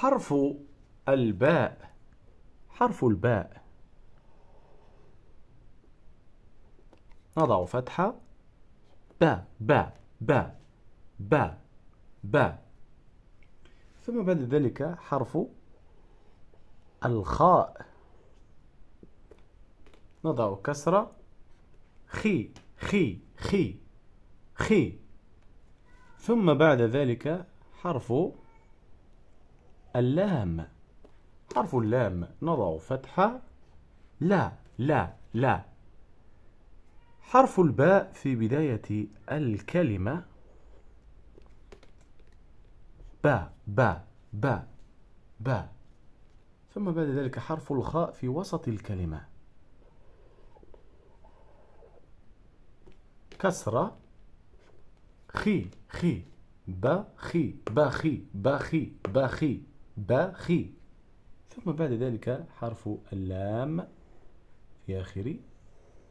حرف الباء حرف الباء نضع فتحة با با با با با ثم بعد ذلك حرف الخاء نضع كسرة خي خي خي خي ثم بعد ذلك حرف اللام حرف اللام نضع فتحة لا لا لا حرف الباء في بداية الكلمة با با با با ثم بعد ذلك حرف الخاء في وسط الكلمة كسرة خي خي خي خي با خي, با خي. باخي ثم بعد ذلك حرف اللام في آخر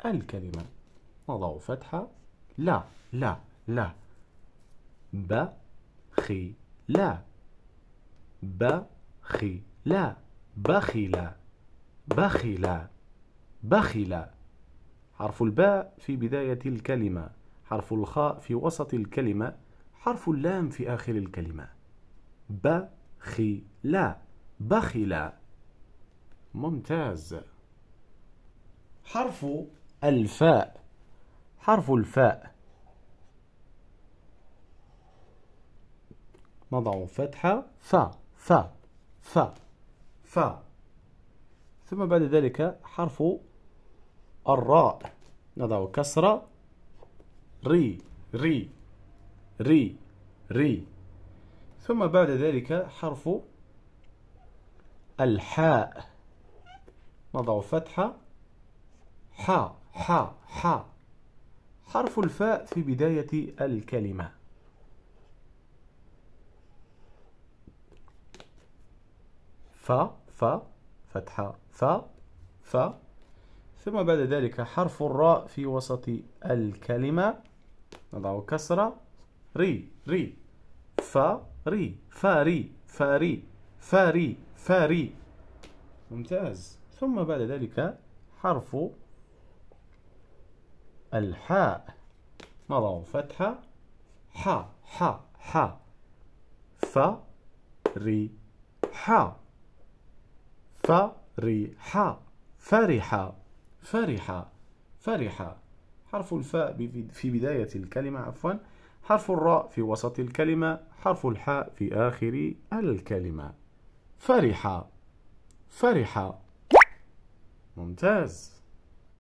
الكلمة نضع فتحة لا لا لا بخي لا بخي لا بخيلا بخيلا لا حرف الباء في بداية الكلمة حرف الخاء في وسط الكلمة حرف اللام في آخر الكلمة ب لا بخلا ممتاز حرف الفاء حرف الفاء نضع فتحة فا فا فا فا ثم بعد ذلك حرف الراء نضع كسرة ري ري ري ري ثم بعد ذلك حرف الحاء نضع فتحة حاء حاء حاء حرف الفاء في بداية الكلمة ف ف فتحة ف ف ثم بعد ذلك حرف الراء في وسط الكلمة نضع كسرة ري ري فاري فاري فاري فاري فاري ممتاز ثم بعد ذلك حرف الحاء نضع فتحة حا حا حا ري حا حا فرحة فرحة فرحة حرف الفاء في بداية الكلمة عفوا حرف الراء في وسط الكلمة حرف الحاء في آخر الكلمة فرح فرح ممتاز